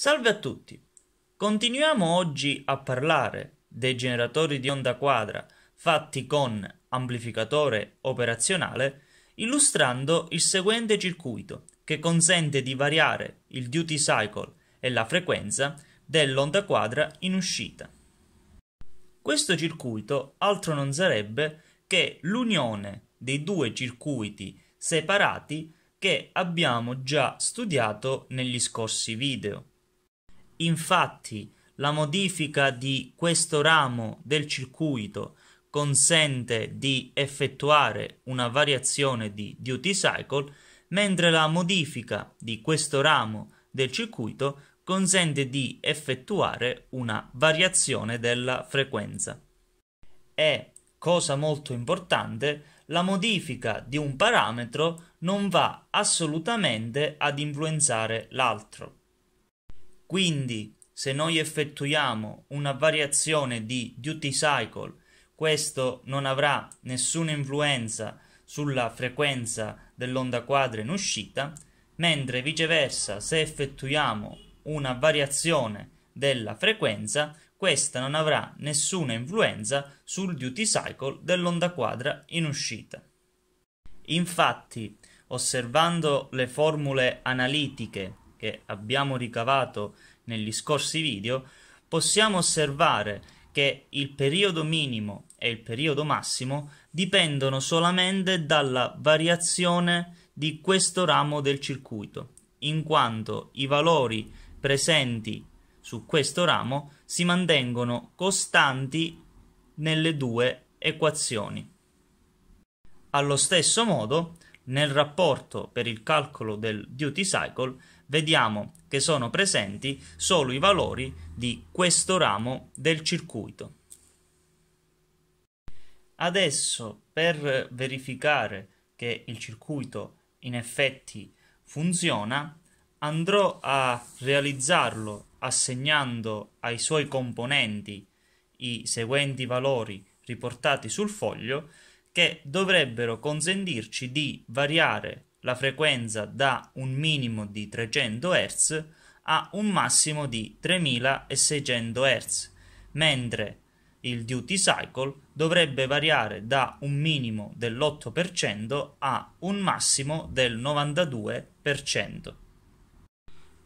Salve a tutti! Continuiamo oggi a parlare dei generatori di onda quadra fatti con amplificatore operazionale illustrando il seguente circuito che consente di variare il duty cycle e la frequenza dell'onda quadra in uscita. Questo circuito altro non sarebbe che l'unione dei due circuiti separati che abbiamo già studiato negli scorsi video. Infatti, la modifica di questo ramo del circuito consente di effettuare una variazione di duty cycle, mentre la modifica di questo ramo del circuito consente di effettuare una variazione della frequenza. E, cosa molto importante, la modifica di un parametro non va assolutamente ad influenzare l'altro. Quindi, se noi effettuiamo una variazione di duty cycle, questo non avrà nessuna influenza sulla frequenza dell'onda quadra in uscita, mentre viceversa, se effettuiamo una variazione della frequenza, questa non avrà nessuna influenza sul duty cycle dell'onda quadra in uscita. Infatti, osservando le formule analitiche che abbiamo ricavato negli scorsi video, possiamo osservare che il periodo minimo e il periodo massimo dipendono solamente dalla variazione di questo ramo del circuito, in quanto i valori presenti su questo ramo si mantengono costanti nelle due equazioni. Allo stesso modo, nel rapporto per il calcolo del duty cycle vediamo che sono presenti solo i valori di questo ramo del circuito. Adesso per verificare che il circuito in effetti funziona andrò a realizzarlo assegnando ai suoi componenti i seguenti valori riportati sul foglio che dovrebbero consentirci di variare la frequenza da un minimo di 300 Hz a un massimo di 3600 Hz, mentre il duty cycle dovrebbe variare da un minimo dell'8% a un massimo del 92%.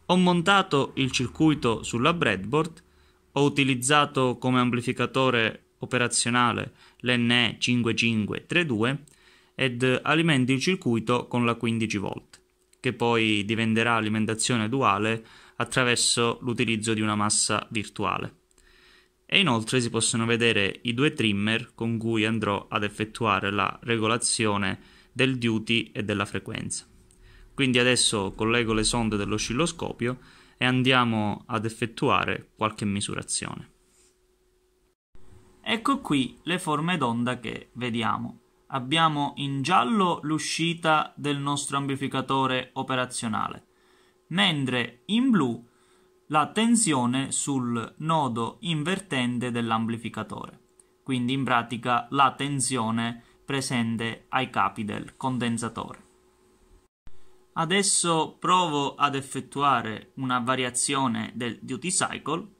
Ho montato il circuito sulla breadboard, ho utilizzato come amplificatore operazionale l'NE5532 ed alimenti il circuito con la 15 V, che poi diventerà alimentazione duale attraverso l'utilizzo di una massa virtuale. E inoltre si possono vedere i due trimmer con cui andrò ad effettuare la regolazione del duty e della frequenza. Quindi adesso collego le sonde dell'oscilloscopio e andiamo ad effettuare qualche misurazione. Ecco qui le forme d'onda che vediamo abbiamo in giallo l'uscita del nostro amplificatore operazionale, mentre in blu la tensione sul nodo invertente dell'amplificatore, quindi in pratica la tensione presente ai capi del condensatore. Adesso provo ad effettuare una variazione del duty cycle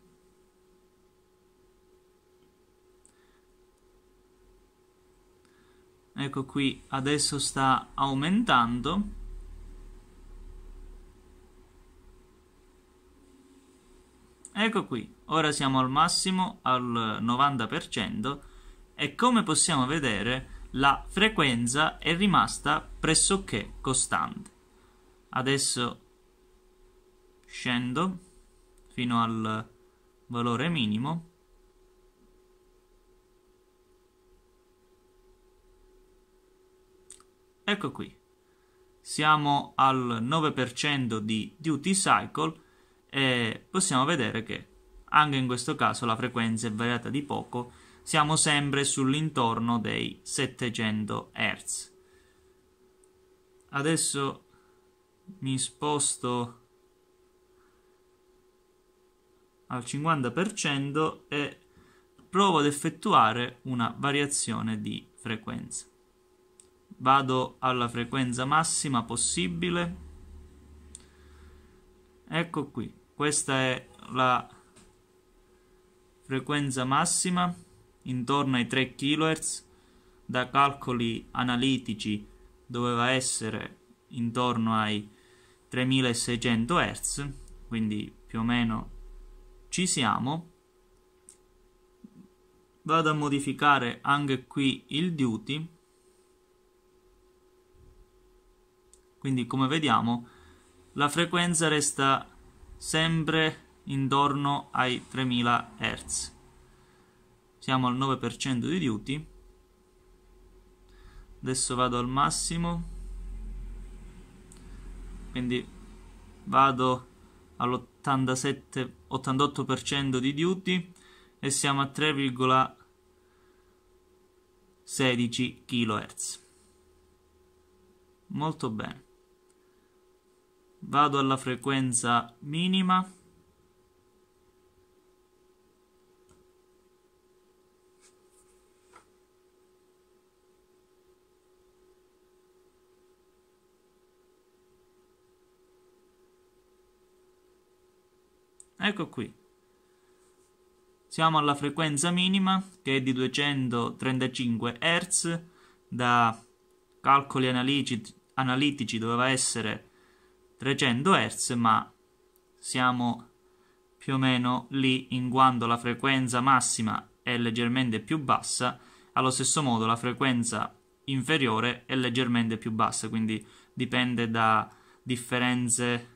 ecco qui adesso sta aumentando ecco qui ora siamo al massimo al 90% e come possiamo vedere la frequenza è rimasta pressoché costante adesso scendo fino al valore minimo Ecco qui. Siamo al 9% di duty cycle e possiamo vedere che anche in questo caso la frequenza è variata di poco, siamo sempre sull'intorno dei 700 Hz. Adesso mi sposto al 50% e provo ad effettuare una variazione di frequenza vado alla frequenza massima possibile ecco qui questa è la frequenza massima intorno ai 3 kHz da calcoli analitici doveva essere intorno ai 3600 Hz quindi più o meno ci siamo vado a modificare anche qui il duty Quindi come vediamo la frequenza resta sempre intorno ai 3000 Hz. Siamo al 9% di duty. Adesso vado al massimo. Quindi vado all'87-88% di duty e siamo a 3,16 kHz. Molto bene vado alla frequenza minima Ecco qui. Siamo alla frequenza minima che è di 235 Hz. Da calcoli analitici, doveva essere 300 Hz, ma siamo più o meno lì in quanto la frequenza massima è leggermente più bassa, allo stesso modo la frequenza inferiore è leggermente più bassa, quindi dipende da differenze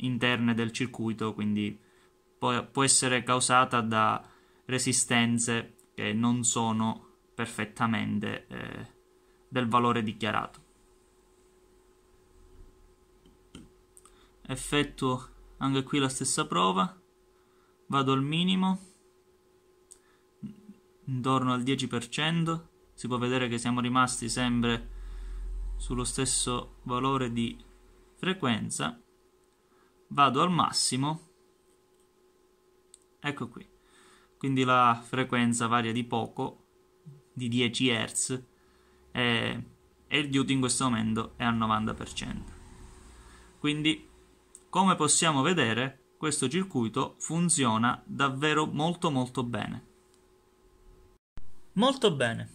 interne del circuito, quindi può, può essere causata da resistenze che non sono perfettamente eh, del valore dichiarato. effettuo anche qui la stessa prova vado al minimo intorno al 10% si può vedere che siamo rimasti sempre sullo stesso valore di frequenza vado al massimo ecco qui quindi la frequenza varia di poco di 10 Hz e, il duty in questo momento è al 90% quindi come possiamo vedere, questo circuito funziona davvero molto molto bene. Molto bene.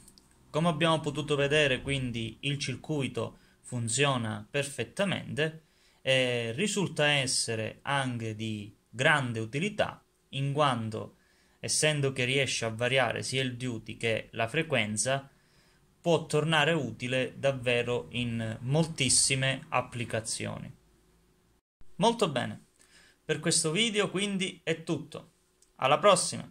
Come abbiamo potuto vedere, quindi il circuito funziona perfettamente e risulta essere anche di grande utilità in quanto essendo che riesce a variare sia il duty che la frequenza può tornare utile davvero in moltissime applicazioni. Molto bene, per questo video quindi è tutto. Alla prossima!